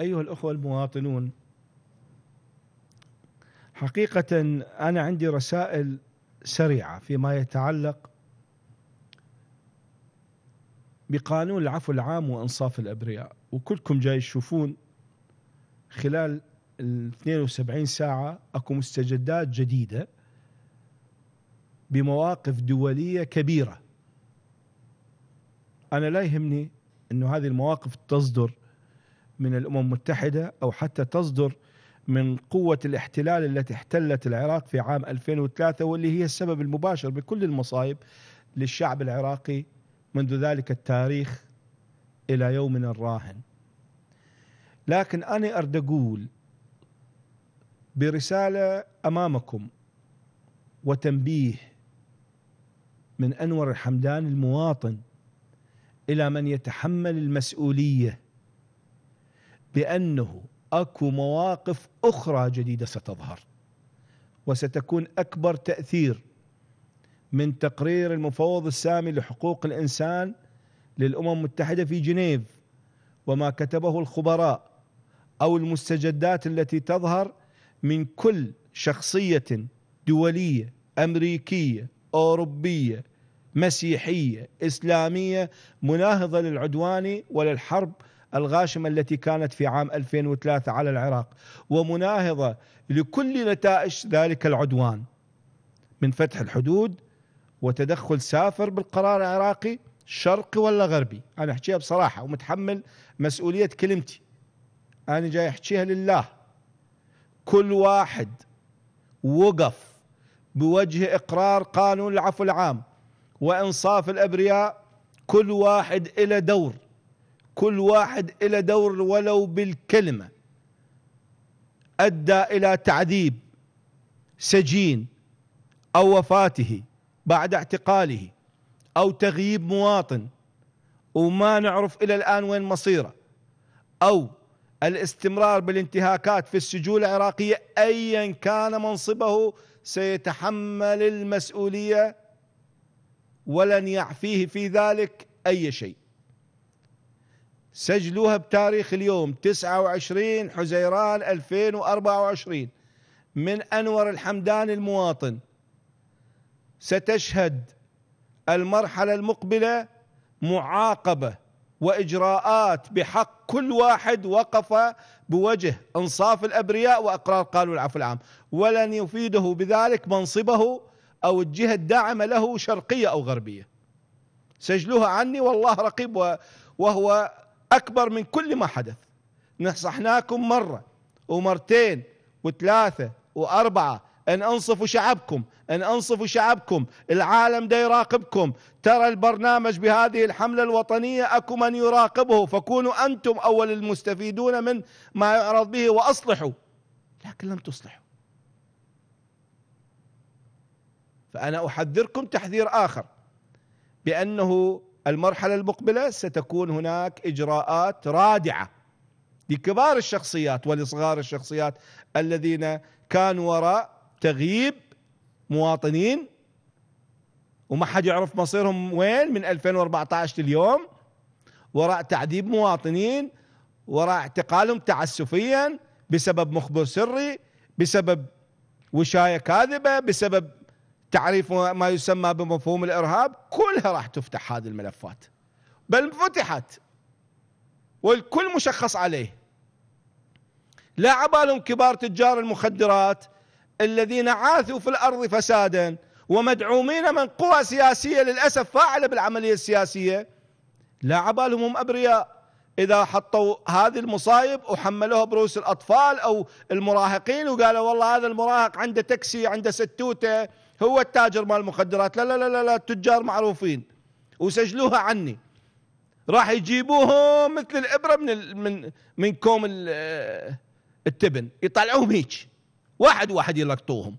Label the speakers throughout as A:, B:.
A: أيها الأخوة المواطنون حقيقة أنا عندي رسائل سريعة فيما يتعلق بقانون العفو العام وإنصاف الأبرياء وكلكم جاي تشوفون خلال ال 72 ساعة أكو مستجدات جديدة بمواقف دولية كبيرة أنا لا يهمني أنه هذه المواقف تصدر من الامم المتحده او حتى تصدر من قوه الاحتلال التي احتلت العراق في عام 2003 واللي هي السبب المباشر بكل المصايب للشعب العراقي منذ ذلك التاريخ الى يومنا الراهن. لكن انا ارد اقول برساله امامكم وتنبيه من انور الحمدان المواطن الى من يتحمل المسؤوليه بأنه أكو مواقف أخرى جديدة ستظهر وستكون أكبر تأثير من تقرير المفوض السامي لحقوق الإنسان للأمم المتحدة في جنيف وما كتبه الخبراء أو المستجدات التي تظهر من كل شخصية دولية أمريكية أوروبية مسيحية إسلامية مناهضة للعدوان وللحرب الغاشمة التي كانت في عام 2003 على العراق ومناهضة لكل نتائج ذلك العدوان من فتح الحدود وتدخل سافر بالقرار العراقي شرقي ولا غربي أنا أحكيها بصراحة ومتحمل مسؤولية كلمتي أنا جاي أحكيها لله كل واحد وقف بوجه إقرار قانون العفو العام وإنصاف الأبرياء كل واحد إلى دور كل واحد له دور ولو بالكلمة أدى إلى تعذيب سجين أو وفاته بعد اعتقاله أو تغييب مواطن وما نعرف إلى الآن وين مصيره أو الاستمرار بالانتهاكات في السجول العراقية أيا كان منصبه سيتحمل المسؤولية ولن يعفيه في ذلك أي شيء سجلوها بتاريخ اليوم 29 حزيران 2024 من أنور الحمدان المواطن ستشهد المرحلة المقبلة معاقبة وإجراءات بحق كل واحد وقف بوجه إنصاف الأبرياء وأقرار قالوا العفو العام ولن يفيده بذلك منصبه أو الجهة الداعمة له شرقية أو غربية سجلوها عني والله رقيب وهو أكبر من كل ما حدث نصحناكم مرة ومرتين وثلاثة وأربعة أن أنصفوا شعبكم أن أنصفوا شعبكم العالم ده يراقبكم ترى البرنامج بهذه الحملة الوطنية أكو من يراقبه فكونوا أنتم أول المستفيدون من ما يعرض به وأصلحوا لكن لم تصلحوا فأنا أحذركم تحذير آخر بأنه المرحلة المقبلة ستكون هناك إجراءات رادعة لكبار الشخصيات ولصغار الشخصيات الذين كانوا وراء تغييب مواطنين وما حد يعرف مصيرهم وين من 2014 لليوم وراء تعذيب مواطنين وراء اعتقالهم تعسفيا بسبب مخبر سري بسبب وشايه كاذبه بسبب تعريف ما يسمى بمفهوم الارهاب كلها راح تفتح هذه الملفات بل فتحت والكل مشخص عليه لا عبالهم كبار تجار المخدرات الذين عاثوا في الارض فسادا ومدعومين من قوى سياسيه للاسف فاعله بالعمليه السياسيه لا عبالهم هم ابرياء إذا حطوا هذه المصايب وحملوها برؤوس الأطفال أو المراهقين وقالوا والله هذا المراهق عنده تاكسي عنده ستوتة هو التاجر مال المخدرات لا لا لا لا, لا التجار معروفين وسجلوها عني راح يجيبوهم مثل الإبرة من من من كوم آه، التبن يطلعوهم هيك واحد واحد يلقطوهم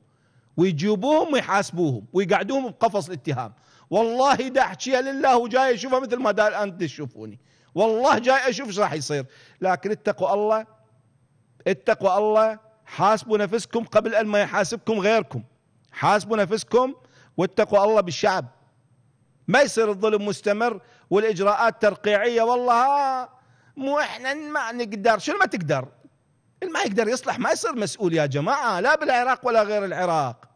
A: ويجيبوهم ويحاسبوهم ويقعدوهم بقفص الاتهام والله دا احكيها لله وجاي اشوفها مثل ما دا الان تشوفوني والله جاي اشوف ايش راح يصير لكن اتقوا الله اتقوا الله حاسبوا نفسكم قبل ان ما يحاسبكم غيركم حاسبوا نفسكم واتقوا الله بالشعب ما يصير الظلم مستمر والاجراءات ترقيعيه والله مو احنا ما نقدر شنو ما تقدر اللي ما يقدر يصلح ما يصير مسؤول يا جماعه لا بالعراق ولا غير العراق